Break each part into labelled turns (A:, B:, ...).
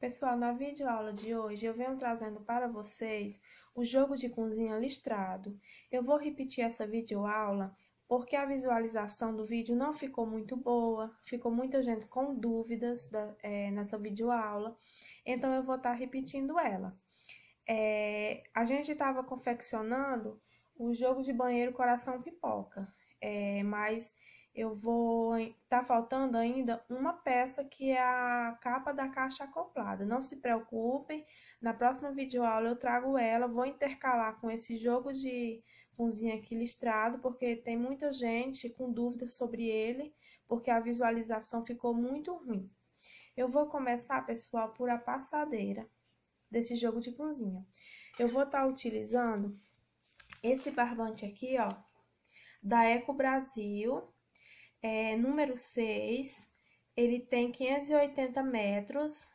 A: Pessoal, na videoaula de hoje eu venho trazendo para vocês o jogo de cozinha listrado. Eu vou repetir essa videoaula porque a visualização do vídeo não ficou muito boa, ficou muita gente com dúvidas da, é, nessa videoaula, então eu vou estar tá repetindo ela. É, a gente estava confeccionando o jogo de banheiro coração pipoca, é, mas eu vou tá faltando ainda uma peça que é a capa da caixa acoplada. Não se preocupem, na próxima videoaula eu trago ela, vou intercalar com esse jogo de cozinha aqui listrado, porque tem muita gente com dúvidas sobre ele, porque a visualização ficou muito ruim. Eu vou começar, pessoal, por a passadeira desse jogo de cozinha. Eu vou estar tá utilizando esse barbante aqui, ó, da Eco Brasil, é, número 6, ele tem 580 metros.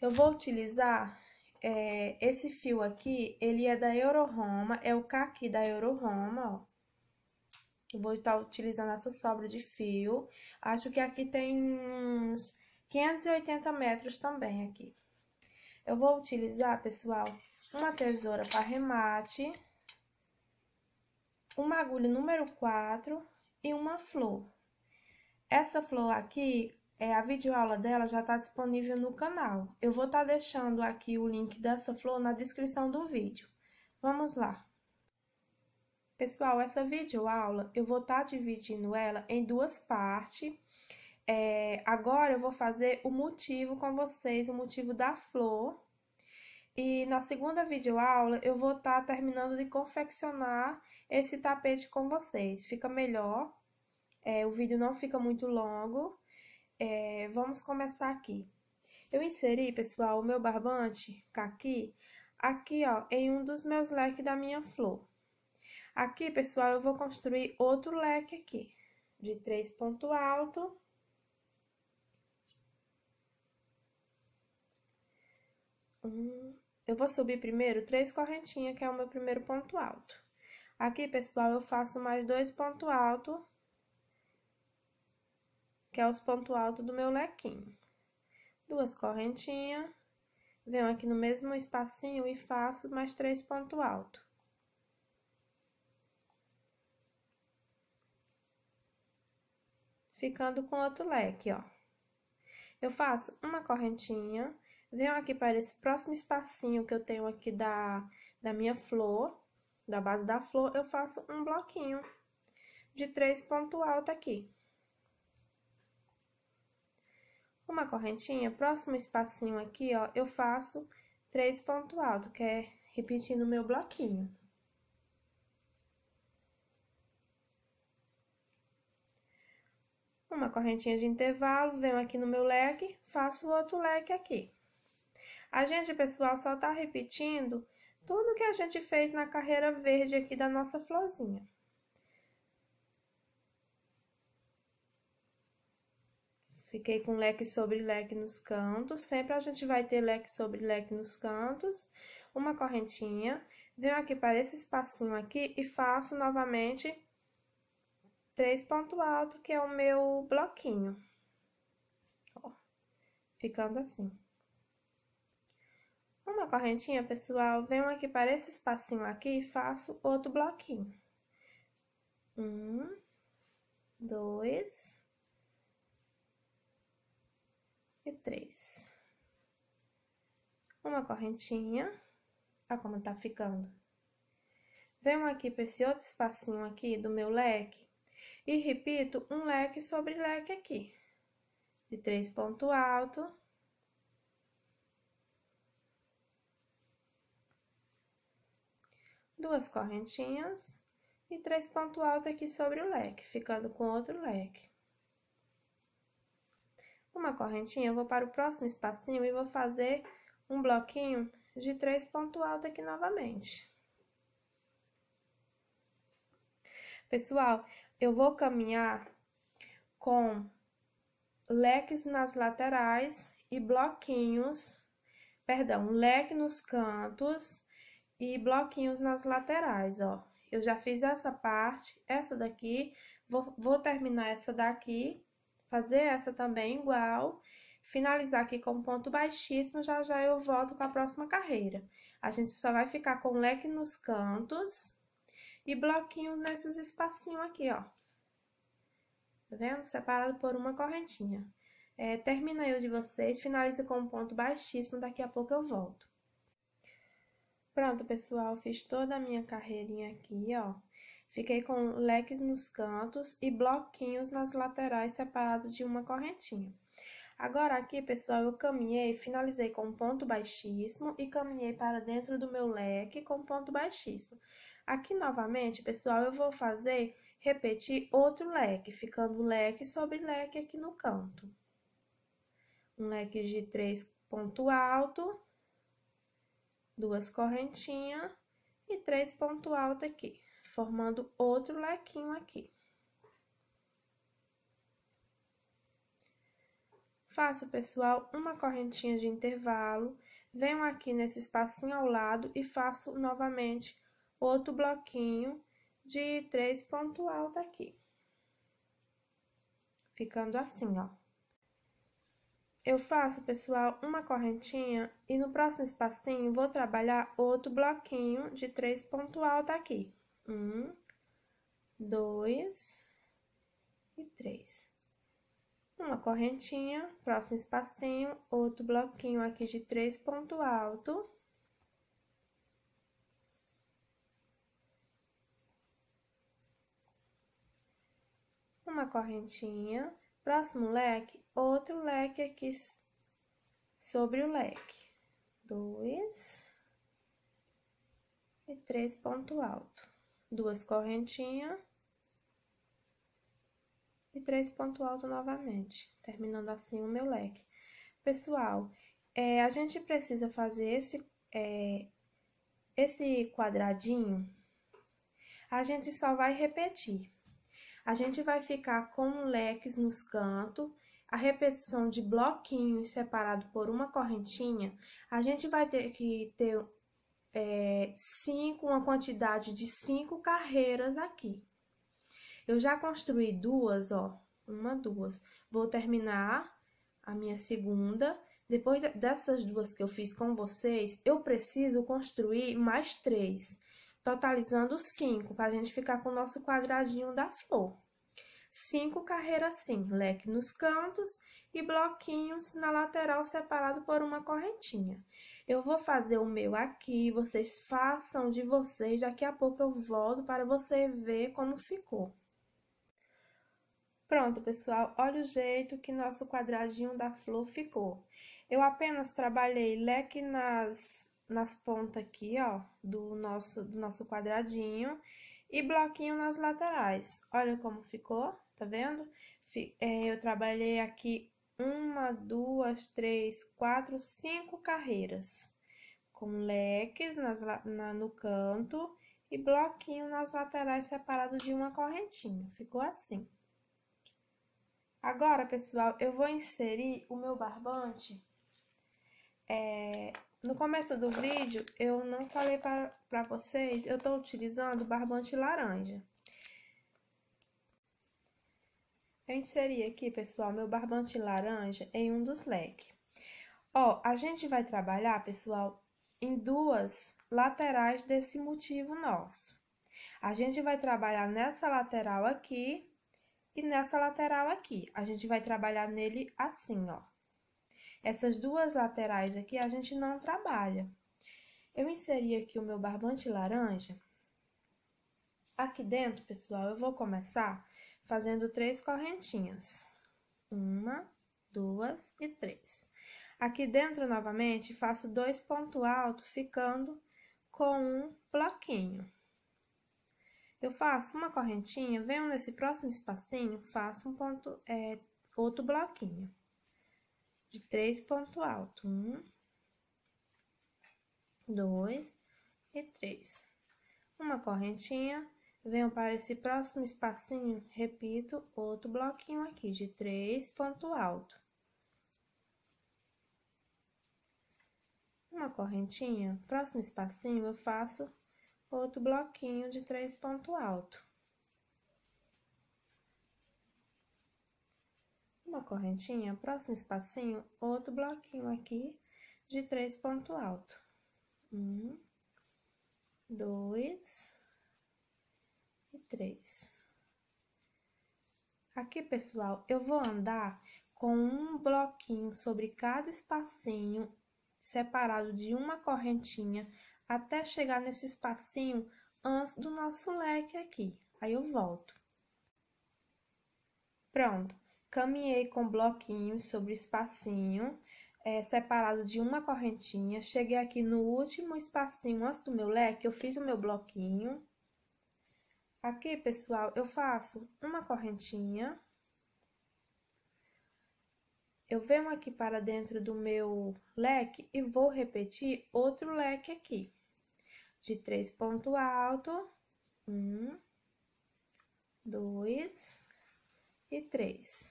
A: Eu vou utilizar é, esse fio aqui, ele é da Euroroma, é o caqui da Euroroma, ó. Eu vou estar utilizando essa sobra de fio. Acho que aqui tem uns 580 metros também aqui. Eu vou utilizar, pessoal, uma tesoura para remate, uma agulha número 4 e uma flor. Essa flor aqui, é, a videoaula dela já está disponível no canal. Eu vou estar tá deixando aqui o link dessa flor na descrição do vídeo. Vamos lá. Pessoal, essa videoaula eu vou estar tá dividindo ela em duas partes. É, agora eu vou fazer o motivo com vocês, o motivo da flor. E na segunda videoaula eu vou estar tá terminando de confeccionar esse tapete com vocês. Fica melhor, é, o vídeo não fica muito longo. É, vamos começar aqui. Eu inseri, pessoal, o meu barbante caqui aqui, ó, em um dos meus leques da minha flor. Aqui, pessoal, eu vou construir outro leque aqui, de três ponto alto. Um, eu vou subir primeiro três correntinhas, que é o meu primeiro ponto alto. Aqui, pessoal, eu faço mais dois pontos altos, que é os pontos altos do meu lequinho. Duas correntinhas, venho aqui no mesmo espacinho e faço mais três pontos altos. Ficando com outro leque, ó. Eu faço uma correntinha, venho aqui para esse próximo espacinho que eu tenho aqui da, da minha flor da base da flor, eu faço um bloquinho de três ponto alto aqui. Uma correntinha, próximo espacinho aqui, ó, eu faço três ponto alto, que é repetindo o meu bloquinho. Uma correntinha de intervalo, venho aqui no meu leque, faço outro leque aqui. A gente, pessoal, só tá repetindo tudo que a gente fez na carreira verde aqui da nossa florzinha. Fiquei com leque sobre leque nos cantos, sempre a gente vai ter leque sobre leque nos cantos, uma correntinha, venho aqui para esse espacinho aqui e faço novamente três pontos altos, que é o meu bloquinho. Ó, ficando assim. Uma correntinha, pessoal, venho aqui para esse espacinho aqui e faço outro bloquinho. Um, dois e três. Uma correntinha. Olha como tá ficando. Venho aqui para esse outro espacinho aqui do meu leque e repito um leque sobre leque aqui. De três ponto alto duas correntinhas e três pontos altos aqui sobre o leque, ficando com outro leque. Uma correntinha, eu vou para o próximo espacinho e vou fazer um bloquinho de três pontos altos aqui novamente. Pessoal, eu vou caminhar com leques nas laterais e bloquinhos, perdão, leque nos cantos e bloquinhos nas laterais, ó. Eu já fiz essa parte, essa daqui, vou, vou terminar essa daqui, fazer essa também igual, finalizar aqui com ponto baixíssimo, já já eu volto com a próxima carreira. A gente só vai ficar com leque nos cantos e bloquinhos nesses espacinhos aqui, ó. Tá vendo? Separado por uma correntinha. É, termina eu de vocês, finalizo com um ponto baixíssimo, daqui a pouco eu volto. Pronto, pessoal, fiz toda a minha carreirinha aqui, ó. Fiquei com leques nos cantos e bloquinhos nas laterais separados de uma correntinha. Agora aqui, pessoal, eu caminhei, finalizei com ponto baixíssimo e caminhei para dentro do meu leque com ponto baixíssimo. Aqui novamente, pessoal, eu vou fazer, repetir outro leque, ficando leque sobre leque aqui no canto. Um leque de três ponto alto duas correntinhas e três ponto alto aqui, formando outro lequinho aqui. Faço, pessoal, uma correntinha de intervalo, venho aqui nesse espacinho ao lado e faço novamente outro bloquinho de três ponto alto aqui. Ficando assim, ó. Eu faço, pessoal, uma correntinha e no próximo espacinho vou trabalhar outro bloquinho de três ponto alto aqui. Um, dois e três. Uma correntinha, próximo espacinho, outro bloquinho aqui de três ponto alto. Uma correntinha, Próximo leque, outro leque aqui sobre o leque. Dois e três ponto alto. Duas correntinhas e três ponto alto novamente, terminando assim o meu leque. Pessoal, é, a gente precisa fazer esse, é, esse quadradinho, a gente só vai repetir. A gente vai ficar com leques nos cantos, a repetição de bloquinhos separado por uma correntinha. A gente vai ter que ter é, cinco, uma quantidade de cinco carreiras aqui. Eu já construí duas, ó, uma, duas. Vou terminar a minha segunda. Depois dessas duas que eu fiz com vocês, eu preciso construir mais três totalizando 5, para a gente ficar com o nosso quadradinho da flor. Cinco carreiras assim, leque nos cantos e bloquinhos na lateral separado por uma correntinha. Eu vou fazer o meu aqui, vocês façam de vocês, daqui a pouco eu volto para você ver como ficou. Pronto, pessoal, olha o jeito que nosso quadradinho da flor ficou. Eu apenas trabalhei leque nas nas pontas aqui, ó, do nosso, do nosso quadradinho e bloquinho nas laterais. Olha como ficou, tá vendo? É, eu trabalhei aqui uma, duas, três, quatro, cinco carreiras. Com leques nas, na, no canto e bloquinho nas laterais separado de uma correntinha. Ficou assim. Agora, pessoal, eu vou inserir o meu barbante é, no começo do vídeo eu não falei para vocês, eu estou utilizando barbante laranja. Eu inseri aqui, pessoal, meu barbante laranja em um dos leques. Ó, a gente vai trabalhar, pessoal, em duas laterais desse motivo nosso. A gente vai trabalhar nessa lateral aqui e nessa lateral aqui. A gente vai trabalhar nele assim, ó. Essas duas laterais aqui a gente não trabalha. Eu inseri aqui o meu barbante laranja. Aqui dentro, pessoal, eu vou começar fazendo três correntinhas. Uma, duas e três. Aqui dentro, novamente, faço dois pontos altos, ficando com um bloquinho. Eu faço uma correntinha, venho nesse próximo espacinho, faço um ponto, é, outro bloquinho de três ponto alto. Um, dois e três. Uma correntinha, venho para esse próximo espacinho, repito, outro bloquinho aqui de três ponto alto. Uma correntinha, próximo espacinho eu faço outro bloquinho de três ponto alto. uma correntinha, próximo espacinho, outro bloquinho aqui de três pontos alto. Um, dois e três. Aqui, pessoal, eu vou andar com um bloquinho sobre cada espacinho, separado de uma correntinha, até chegar nesse espacinho antes do nosso leque aqui. Aí eu volto. Pronto. Caminhei com bloquinhos sobre espacinho, é, separado de uma correntinha. Cheguei aqui no último espacinho antes do meu leque, eu fiz o meu bloquinho. Aqui, pessoal, eu faço uma correntinha. Eu venho aqui para dentro do meu leque e vou repetir outro leque aqui. De três pontos alto, um, dois e três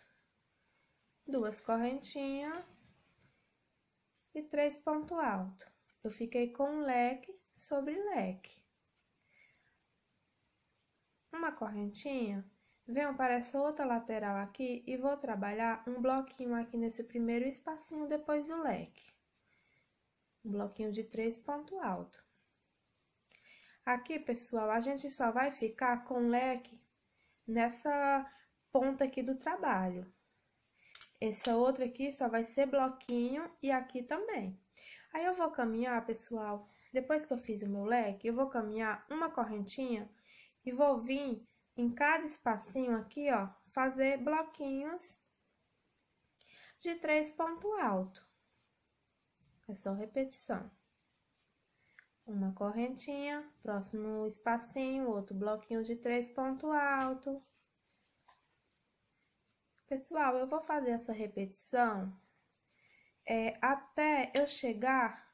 A: duas correntinhas e três ponto alto. Eu fiquei com leque sobre leque. Uma correntinha, venho para essa outra lateral aqui e vou trabalhar um bloquinho aqui nesse primeiro espacinho depois do leque. Um bloquinho de três ponto alto. Aqui, pessoal, a gente só vai ficar com leque nessa ponta aqui do trabalho, essa outra aqui só vai ser bloquinho e aqui também. Aí eu vou caminhar, pessoal, depois que eu fiz o meu leque, eu vou caminhar uma correntinha e vou vir em cada espacinho aqui, ó, fazer bloquinhos de três pontos alto. É só repetição. Uma correntinha, próximo espacinho, outro bloquinho de três pontos alto. Pessoal, eu vou fazer essa repetição é, até eu chegar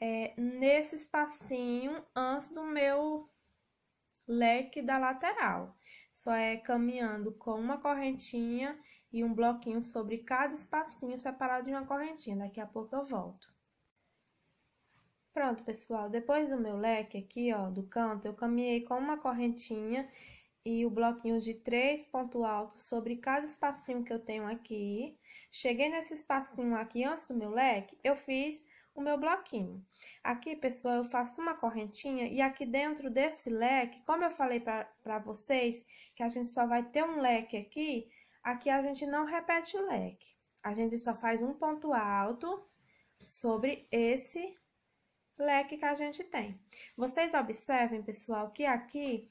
A: é, nesse espacinho antes do meu leque da lateral. Só é caminhando com uma correntinha e um bloquinho sobre cada espacinho separado de uma correntinha. Daqui a pouco eu volto. Pronto, pessoal, depois do meu leque aqui, ó, do canto, eu caminhei com uma correntinha e o bloquinho de três ponto alto sobre cada espacinho que eu tenho aqui. Cheguei nesse espacinho aqui antes do meu leque, eu fiz o meu bloquinho. Aqui, pessoal, eu faço uma correntinha e aqui dentro desse leque, como eu falei para vocês que a gente só vai ter um leque aqui, aqui a gente não repete o leque. A gente só faz um ponto alto sobre esse leque que a gente tem. Vocês observem, pessoal, que aqui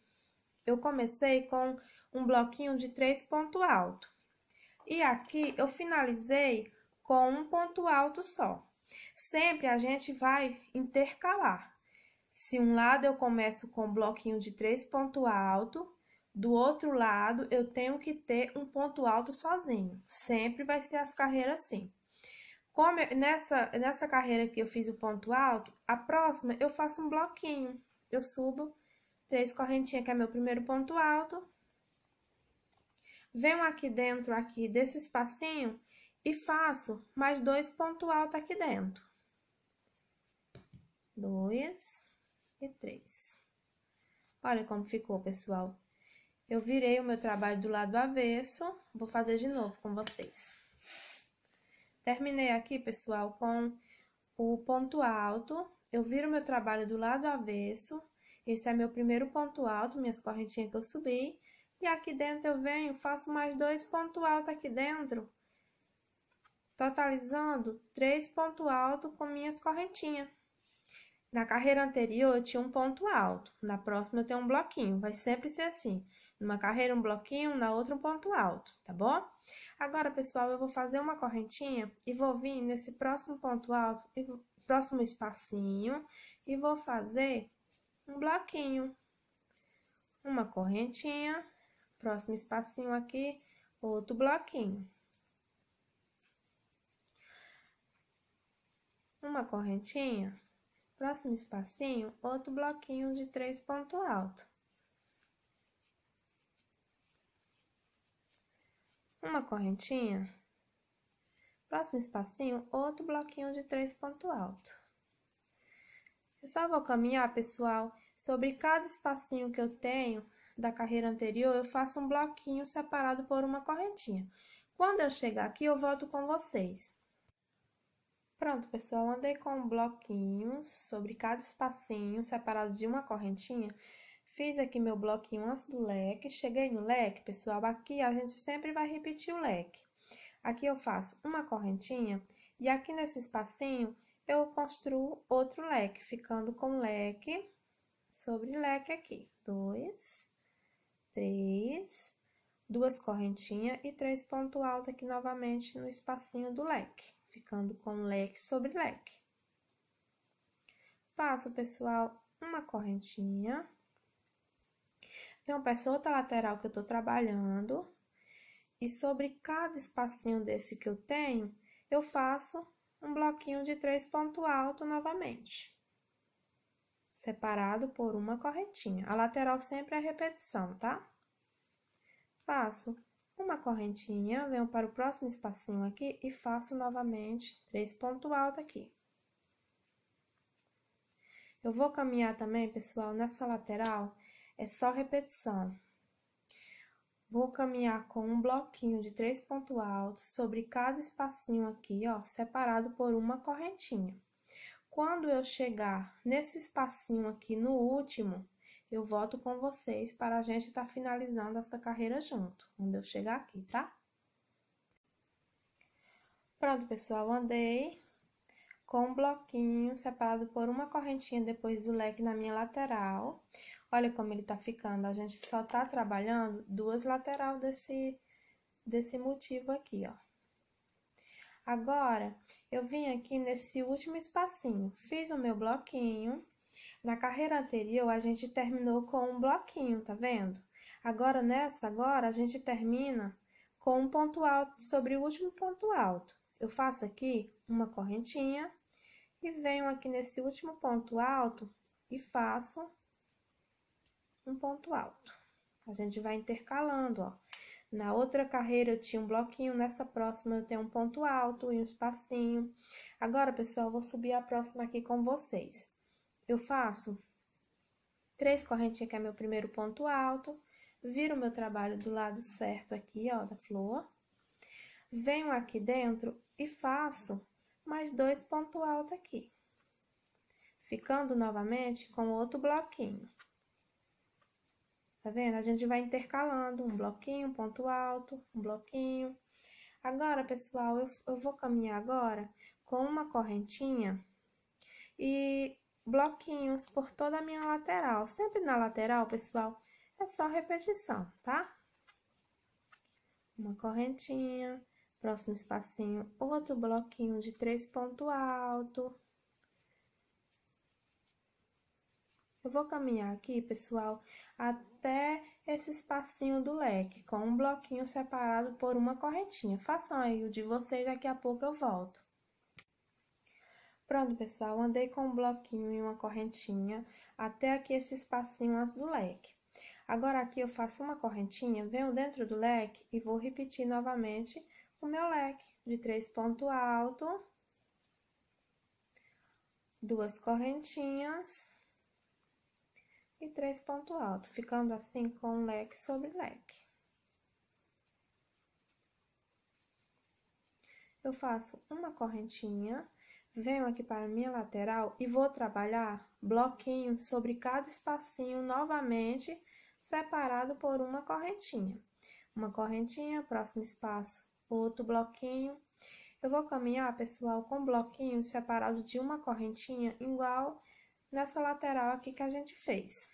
A: eu comecei com um bloquinho de três ponto alto. E aqui eu finalizei com um ponto alto só. Sempre a gente vai intercalar. Se um lado eu começo com um bloquinho de três ponto alto, do outro lado eu tenho que ter um ponto alto sozinho. Sempre vai ser as carreiras assim. Como eu, nessa, nessa carreira que eu fiz o ponto alto, a próxima eu faço um bloquinho. Eu subo Três correntinhas, que é meu primeiro ponto alto. Venho aqui dentro aqui desse espacinho e faço mais dois ponto alto aqui dentro. Dois e três. Olha como ficou, pessoal. Eu virei o meu trabalho do lado avesso, vou fazer de novo com vocês. Terminei aqui, pessoal, com o ponto alto. Eu viro meu trabalho do lado avesso, esse é meu primeiro ponto alto, minhas correntinhas que eu subi. E aqui dentro eu venho, faço mais dois pontos altos aqui dentro. Totalizando três pontos altos com minhas correntinhas. Na carreira anterior eu tinha um ponto alto, na próxima eu tenho um bloquinho, vai sempre ser assim. Numa carreira um bloquinho, na outra um ponto alto, tá bom? Agora, pessoal, eu vou fazer uma correntinha e vou vir nesse próximo ponto alto, próximo espacinho, e vou fazer um bloquinho, uma correntinha, próximo espacinho aqui, outro bloquinho. Uma correntinha, próximo espacinho, outro bloquinho de três ponto alto. Uma correntinha, próximo espacinho, outro bloquinho de três ponto alto. Eu só vou caminhar, pessoal. Sobre cada espacinho que eu tenho da carreira anterior, eu faço um bloquinho separado por uma correntinha. Quando eu chegar aqui, eu volto com vocês. Pronto, pessoal, andei com bloquinhos sobre cada espacinho separado de uma correntinha. Fiz aqui meu bloquinho antes do leque, cheguei no leque, pessoal, aqui a gente sempre vai repetir o leque. Aqui eu faço uma correntinha e aqui nesse espacinho eu construo outro leque, ficando com leque sobre leque aqui. Dois, três, duas correntinhas e três ponto alto aqui novamente no espacinho do leque, ficando com leque sobre leque. Faço, pessoal, uma correntinha. Então, peço outra lateral que eu tô trabalhando. E sobre cada espacinho desse que eu tenho, eu faço um bloquinho de três ponto alto novamente, separado por uma correntinha. A lateral sempre é repetição, tá? Faço uma correntinha, venho para o próximo espacinho aqui e faço novamente três ponto alto aqui. Eu vou caminhar também, pessoal, nessa lateral, é só repetição. Vou caminhar com um bloquinho de três pontos altos sobre cada espacinho aqui, ó, separado por uma correntinha. Quando eu chegar nesse espacinho aqui no último, eu volto com vocês para a gente estar tá finalizando essa carreira junto, quando eu chegar aqui, tá? Pronto, pessoal, andei com um bloquinho separado por uma correntinha depois do leque na minha lateral. Olha como ele tá ficando. A gente só tá trabalhando duas lateral desse, desse motivo aqui, ó. Agora, eu vim aqui nesse último espacinho, fiz o meu bloquinho. Na carreira anterior, a gente terminou com um bloquinho, tá vendo? Agora, nessa agora, a gente termina com um ponto alto sobre o último ponto alto. Eu faço aqui uma correntinha e venho aqui nesse último ponto alto e faço um ponto alto. A gente vai intercalando, ó. Na outra carreira eu tinha um bloquinho, nessa próxima eu tenho um ponto alto e um espacinho. Agora, pessoal, vou subir a próxima aqui com vocês. Eu faço três correntinhas, que é meu primeiro ponto alto, viro o meu trabalho do lado certo aqui, ó, da flor. Venho aqui dentro e faço mais dois pontos altos aqui. Ficando novamente com outro bloquinho. Tá vendo? A gente vai intercalando um bloquinho, ponto alto, um bloquinho. Agora, pessoal, eu, eu vou caminhar agora com uma correntinha e bloquinhos por toda a minha lateral. Sempre na lateral, pessoal, é só repetição, tá? Uma correntinha, próximo espacinho, outro bloquinho de três ponto alto. Eu vou caminhar aqui, pessoal, até esse espacinho do leque, com um bloquinho separado por uma correntinha. Façam aí o de vocês, daqui a pouco eu volto. Pronto, pessoal, andei com um bloquinho e uma correntinha até aqui esse espacinho do leque. Agora aqui eu faço uma correntinha, venho dentro do leque e vou repetir novamente o meu leque de três pontos alto, duas correntinhas e três ponto alto, ficando assim com leque sobre leque. Eu faço uma correntinha, venho aqui para minha lateral e vou trabalhar bloquinho sobre cada espacinho novamente, separado por uma correntinha. Uma correntinha, próximo espaço, outro bloquinho. Eu vou caminhar, pessoal, com bloquinho separado de uma correntinha igual nessa lateral aqui que a gente fez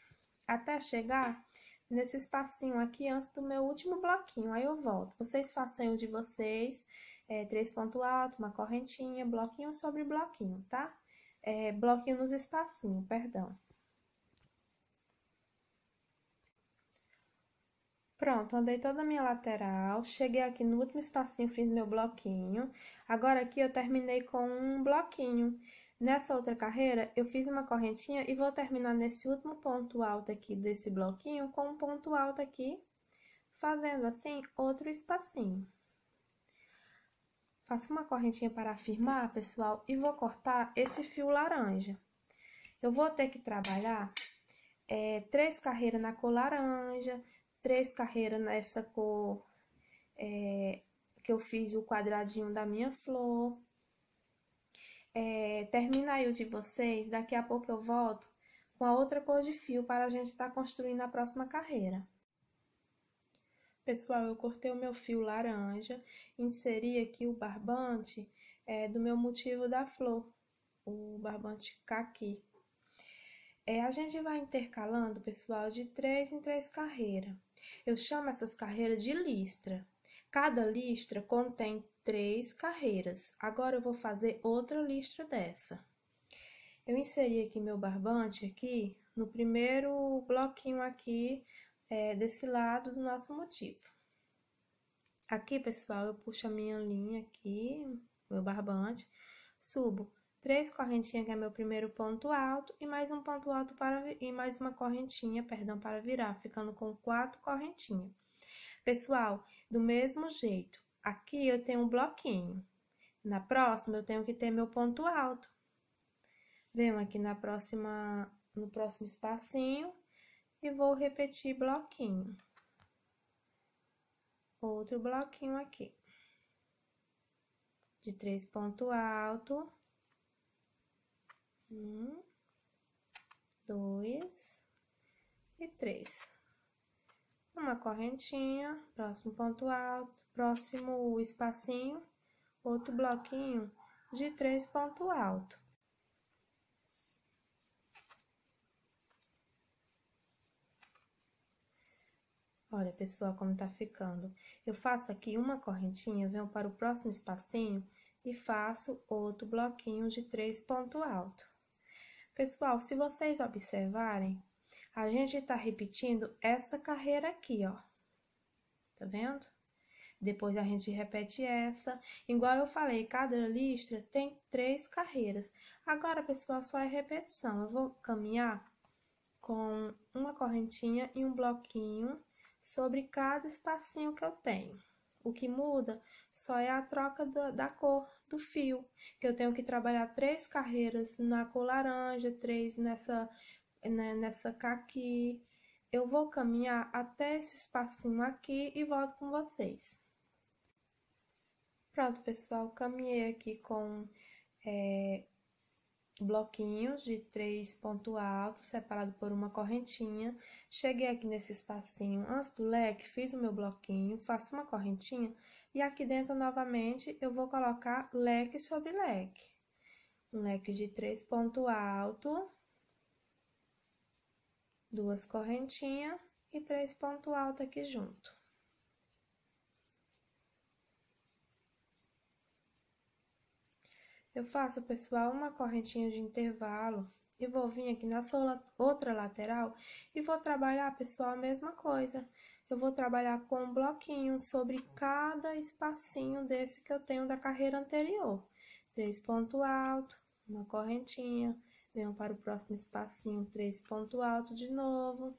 A: até chegar nesse espacinho aqui antes do meu último bloquinho. Aí eu volto. Vocês façam o de vocês, é, três ponto alto, uma correntinha, bloquinho sobre bloquinho, tá? É, bloquinho nos espacinhos, perdão. Pronto, andei toda a minha lateral, cheguei aqui no último espacinho, fiz meu bloquinho. Agora aqui eu terminei com um bloquinho. Nessa outra carreira, eu fiz uma correntinha e vou terminar nesse último ponto alto aqui desse bloquinho com um ponto alto aqui, fazendo assim outro espacinho. Faço uma correntinha para afirmar, pessoal, e vou cortar esse fio laranja. Eu vou ter que trabalhar é, três carreiras na cor laranja, três carreiras nessa cor é, que eu fiz o quadradinho da minha flor, é, termina aí o de vocês, daqui a pouco eu volto com a outra cor de fio para a gente estar tá construindo a próxima carreira. Pessoal, eu cortei o meu fio laranja, inseri aqui o barbante é, do meu motivo da flor, o barbante caqui. É, a gente vai intercalando, pessoal, de três em três carreiras. Eu chamo essas carreiras de listra. Cada listra contém três carreiras. Agora eu vou fazer outra lista dessa. Eu inseri aqui meu barbante aqui no primeiro bloquinho aqui é, desse lado do nosso motivo. Aqui, pessoal, eu puxo a minha linha aqui, meu barbante, subo três correntinhas que é meu primeiro ponto alto e mais um ponto alto para e mais uma correntinha, perdão, para virar, ficando com quatro correntinhas. Pessoal, do mesmo jeito, Aqui eu tenho um bloquinho. Na próxima eu tenho que ter meu ponto alto. Venho aqui na próxima, no próximo espacinho e vou repetir bloquinho. Outro bloquinho aqui. De três ponto alto. Um, dois e três uma correntinha, próximo ponto alto, próximo espacinho, outro bloquinho de três ponto alto. Olha, pessoal, como tá ficando. Eu faço aqui uma correntinha, venho para o próximo espacinho e faço outro bloquinho de três ponto alto. Pessoal, se vocês observarem, a gente está repetindo essa carreira aqui, ó. Tá vendo? Depois a gente repete essa. Igual eu falei, cada listra tem três carreiras. Agora, pessoal, só é repetição. Eu vou caminhar com uma correntinha e um bloquinho sobre cada espacinho que eu tenho. O que muda só é a troca do, da cor do fio, que eu tenho que trabalhar três carreiras na cor laranja, três nessa né, nessa caqui. Eu vou caminhar até esse espacinho aqui e volto com vocês. Pronto, pessoal, caminhei aqui com é, bloquinhos de três pontos altos, separado por uma correntinha. Cheguei aqui nesse espacinho antes do leque, fiz o meu bloquinho, faço uma correntinha e aqui dentro novamente eu vou colocar leque sobre leque. Um leque de três pontos altos duas correntinhas e três ponto alto aqui junto. Eu faço, pessoal, uma correntinha de intervalo e vou vir aqui nessa outra lateral e vou trabalhar, pessoal, a mesma coisa. Eu vou trabalhar com um bloquinho sobre cada espacinho desse que eu tenho da carreira anterior. Três ponto alto, uma correntinha, Venho para o próximo espacinho, três ponto alto de novo.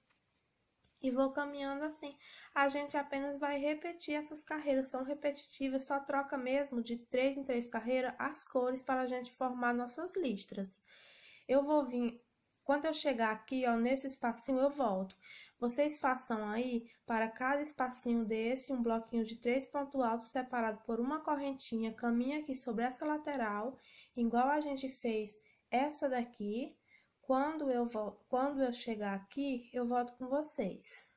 A: E vou caminhando assim. A gente apenas vai repetir essas carreiras, são repetitivas, só troca mesmo de três em três carreiras as cores para a gente formar nossas listras. Eu vou vir, quando eu chegar aqui, ó, nesse espacinho eu volto. Vocês façam aí, para cada espacinho desse, um bloquinho de três pontos altos separado por uma correntinha, caminha aqui sobre essa lateral, igual a gente fez essa daqui. Quando eu, quando eu chegar aqui, eu volto com vocês.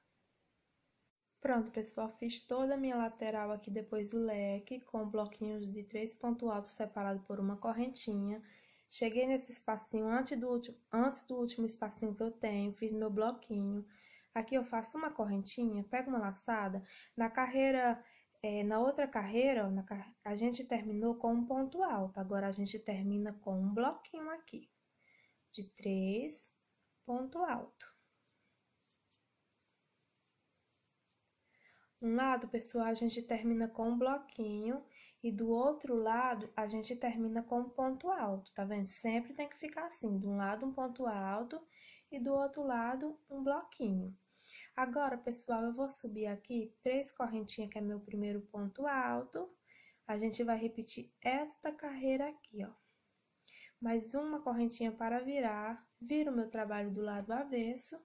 A: Pronto, pessoal, fiz toda a minha lateral aqui depois do leque, com bloquinhos de três pontos altos separados por uma correntinha. Cheguei nesse espacinho antes do, último, antes do último espacinho que eu tenho, fiz meu bloquinho. Aqui eu faço uma correntinha, pego uma laçada. Na carreira é, na outra carreira, na, a gente terminou com um ponto alto, agora a gente termina com um bloquinho aqui, de três, ponto alto. Um lado, pessoal, a gente termina com um bloquinho e do outro lado a gente termina com um ponto alto, tá vendo? Sempre tem que ficar assim, de um lado um ponto alto e do outro lado um bloquinho. Agora, pessoal, eu vou subir aqui três correntinhas, que é meu primeiro ponto alto. A gente vai repetir esta carreira aqui, ó. Mais uma correntinha para virar, viro meu trabalho do lado avesso.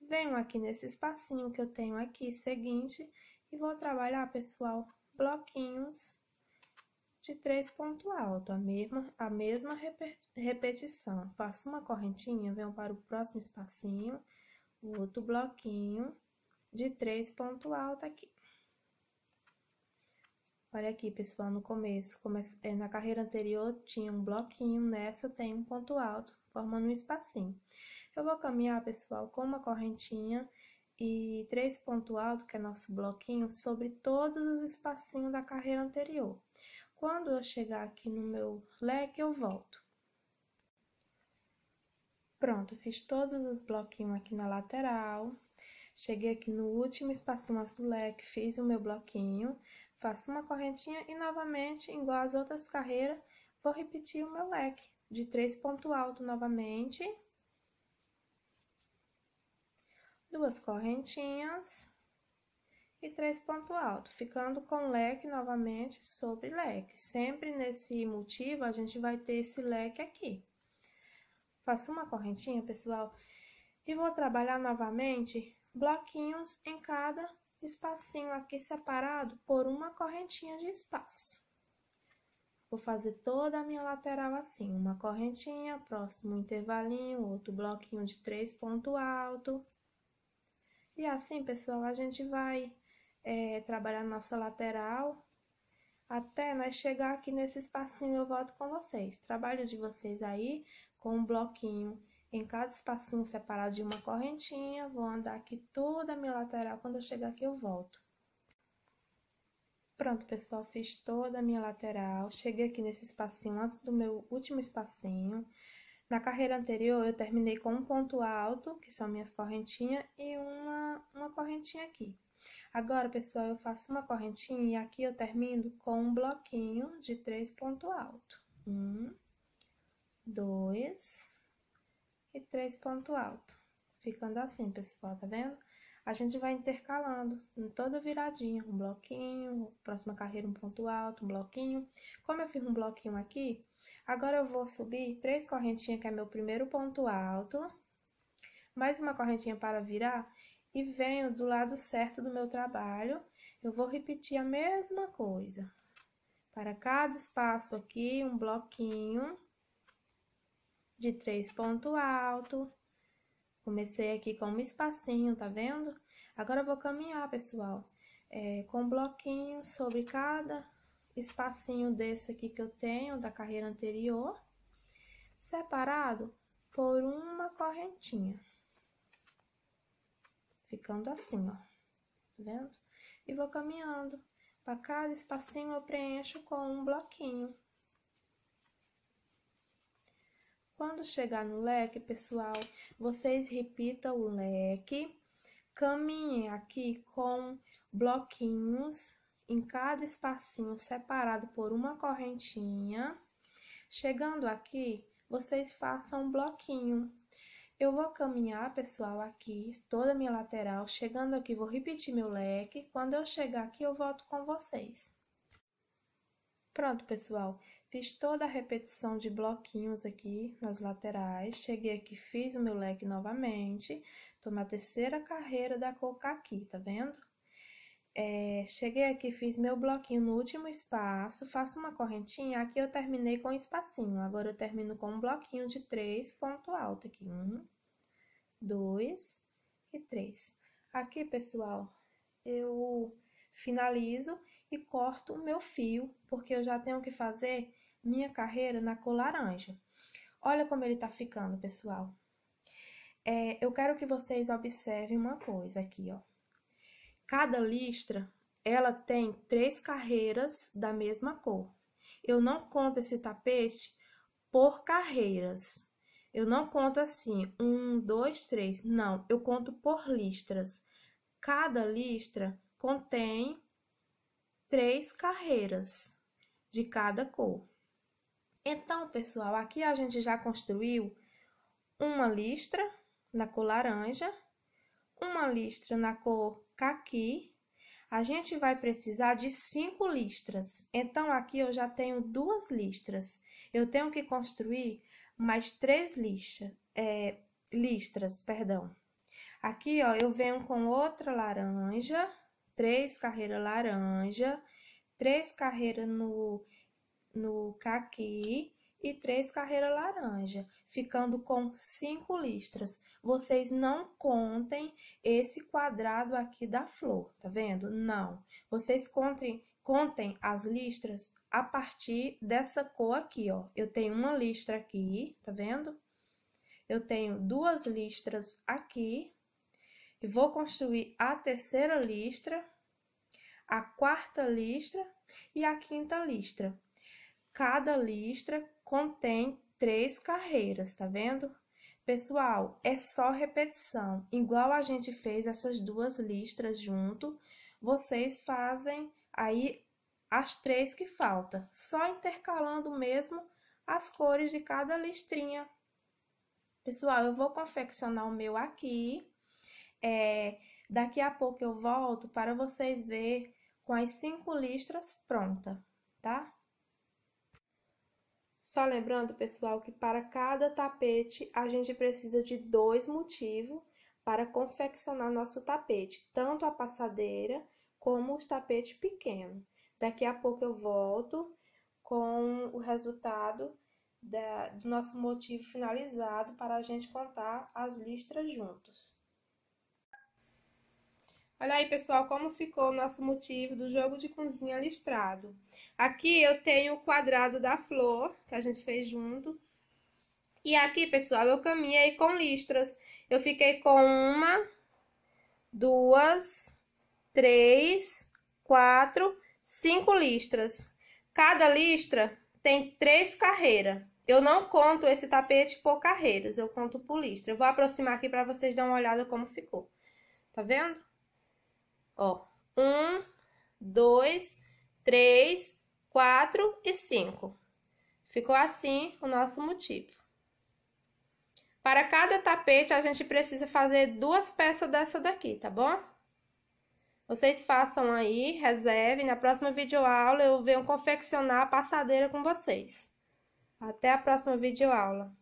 A: Venho aqui nesse espacinho que eu tenho aqui, seguinte, e vou trabalhar, pessoal, bloquinhos de três ponto alto, a mesma, a mesma repetição. Faço uma correntinha, venho para o próximo espacinho o outro bloquinho de três ponto alto aqui. Olha aqui, pessoal, no começo, é, é, na carreira anterior tinha um bloquinho, nessa tem um ponto alto, formando um espacinho. Eu vou caminhar, pessoal, com uma correntinha e três ponto alto, que é nosso bloquinho, sobre todos os espacinhos da carreira anterior. Quando eu chegar aqui no meu leque, eu volto. Pronto, fiz todos os bloquinhos aqui na lateral. Cheguei aqui no último espaço do leque, fiz o meu bloquinho, faço uma correntinha e novamente, igual as outras carreiras, vou repetir o meu leque. De três ponto alto novamente. Duas correntinhas. E três ponto alto, ficando com leque novamente sobre leque. Sempre nesse motivo, a gente vai ter esse leque aqui faço uma correntinha, pessoal, e vou trabalhar novamente bloquinhos em cada espacinho aqui separado por uma correntinha de espaço. Vou fazer toda a minha lateral assim, uma correntinha, próximo intervalinho, outro bloquinho de três ponto alto. E assim, pessoal, a gente vai é, trabalhar nossa lateral até nós chegar aqui nesse espacinho eu volto com vocês. Trabalho de vocês aí, com um bloquinho em cada espacinho separado de uma correntinha. Vou andar aqui toda a minha lateral, quando eu chegar aqui eu volto. Pronto, pessoal, fiz toda a minha lateral. Cheguei aqui nesse espacinho, antes do meu último espacinho. Na carreira anterior, eu terminei com um ponto alto, que são minhas correntinhas, e uma, uma correntinha aqui. Agora, pessoal, eu faço uma correntinha e aqui eu termino com um bloquinho de três pontos altos. Um, dois e três ponto alto. Ficando assim, pessoal, tá vendo? A gente vai intercalando em toda viradinha, um bloquinho, próxima carreira um ponto alto, um bloquinho. Como eu fiz um bloquinho aqui, agora eu vou subir três correntinhas, que é meu primeiro ponto alto, mais uma correntinha para virar, e venho do lado certo do meu trabalho, eu vou repetir a mesma coisa. Para cada espaço aqui, um bloquinho de três ponto alto. Comecei aqui com um espacinho, tá vendo? Agora eu vou caminhar, pessoal, é, com um bloquinho sobre cada espacinho desse aqui que eu tenho da carreira anterior, separado por uma correntinha. Ficando assim, ó. Tá vendo? E vou caminhando. Para cada espacinho eu preencho com um bloquinho. Quando chegar no leque, pessoal, vocês repitam o leque, caminhem aqui com bloquinhos em cada espacinho separado por uma correntinha. Chegando aqui, vocês façam um bloquinho. Eu vou caminhar, pessoal, aqui, toda a minha lateral. Chegando aqui, vou repetir meu leque. Quando eu chegar aqui, eu volto com vocês. Pronto, pessoal. Fiz toda a repetição de bloquinhos aqui nas laterais. Cheguei aqui, fiz o meu leque novamente. Tô na terceira carreira da cor aqui, tá vendo? É, cheguei aqui, fiz meu bloquinho no último espaço, faço uma correntinha. Aqui eu terminei com um espacinho. Agora eu termino com um bloquinho de três ponto alto aqui. Um, dois e três. Aqui, pessoal, eu finalizo e corto o meu fio, porque eu já tenho que fazer minha carreira na cor laranja. Olha como ele tá ficando, pessoal. É, eu quero que vocês observem uma coisa aqui, ó. Cada listra, ela tem três carreiras da mesma cor. Eu não conto esse tapete por carreiras. Eu não conto assim, um, dois, três. Não, eu conto por listras. Cada listra contém três carreiras de cada cor. Então, pessoal, aqui a gente já construiu uma listra na cor laranja, uma listra na cor caqui. A gente vai precisar de cinco listras. Então, aqui eu já tenho duas listras. Eu tenho que construir mais três lixa, é, listras, perdão. Aqui, ó, eu venho com outra laranja, três carreiras laranja, três carreiras no no caqui e três carreira laranja, ficando com cinco listras. Vocês não contem esse quadrado aqui da flor, tá vendo? Não. Vocês contem, contem as listras a partir dessa cor aqui, ó. Eu tenho uma listra aqui, tá vendo? Eu tenho duas listras aqui. E vou construir a terceira listra, a quarta listra e a quinta listra. Cada listra contém três carreiras, tá vendo? Pessoal, é só repetição. Igual a gente fez essas duas listras junto, vocês fazem aí as três que faltam, só intercalando mesmo as cores de cada listrinha. Pessoal, eu vou confeccionar o meu aqui. É, daqui a pouco eu volto para vocês ver com as cinco listras pronta, tá? Só lembrando, pessoal, que para cada tapete a gente precisa de dois motivos para confeccionar nosso tapete, tanto a passadeira como os tapetes pequenos. Daqui a pouco eu volto com o resultado da, do nosso motivo finalizado para a gente contar as listras juntos. Olha aí, pessoal, como ficou o nosso motivo do jogo de cozinha listrado. Aqui eu tenho o quadrado da flor, que a gente fez junto. E aqui, pessoal, eu caminhei com listras. Eu fiquei com uma, duas, três, quatro, cinco listras. Cada listra tem três carreiras. Eu não conto esse tapete por carreiras, eu conto por listra. Eu vou aproximar aqui para vocês dar uma olhada como ficou. Tá vendo? Ó, um, dois, três, quatro e cinco. Ficou assim o nosso motivo. Para cada tapete, a gente precisa fazer duas peças dessa daqui, tá bom? Vocês façam aí, reserve Na próxima videoaula, eu venho confeccionar a passadeira com vocês. Até a próxima videoaula.